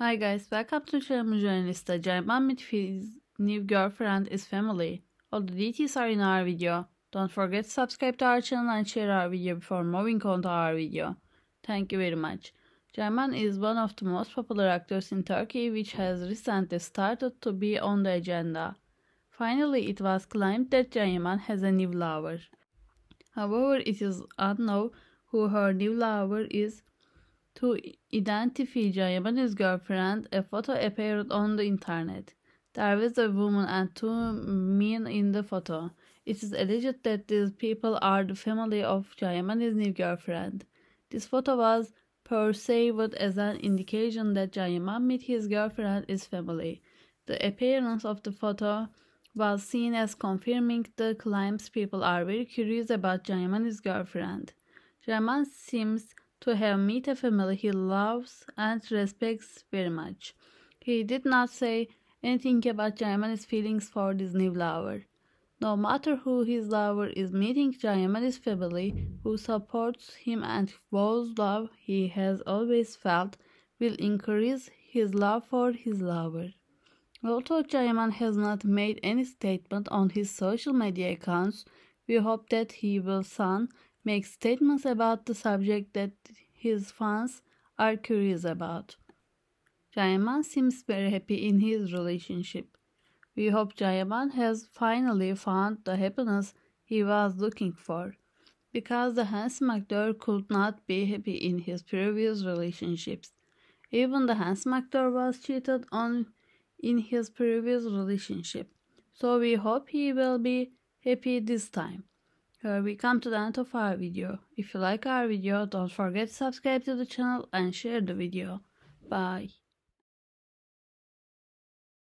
Hi guys, welcome to Cinema Journalist. Jaiman Mitfi's new girlfriend is family. All the details are in our video. Don't forget to subscribe to our channel and share our video before moving on to our video. Thank you very much. Jaiman is one of the most popular actors in Turkey which has recently started to be on the agenda. Finally, it was claimed that Jaiman has a new lover. However, it is unknown who her new lover is to identify Jayabani's girlfriend, a photo appeared on the internet. There was a woman and two men in the photo. It is alleged that these people are the family of Jayamani's new girlfriend. This photo was perceived as an indication that Jayaman met his girlfriend is family. The appearance of the photo was seen as confirming the claims people are very curious about Jayaman's girlfriend. Jayaman seems to have meet a family he loves and respects very much. He did not say anything about Jayamani's feelings for this new lover. No matter who his lover is meeting Jayamani's family, who supports him and whose love he has always felt, will increase his love for his lover. Although Jayaman has not made any statement on his social media accounts, we hope that he will soon makes statements about the subject that his fans are curious about. Jayaman seems very happy in his relationship. We hope Jayaman has finally found the happiness he was looking for, because the handsome actor could not be happy in his previous relationships. Even the handsome actor was cheated on in his previous relationship, so we hope he will be happy this time. Here uh, we come to the end of our video. If you like our video, don't forget to subscribe to the channel and share the video. Bye.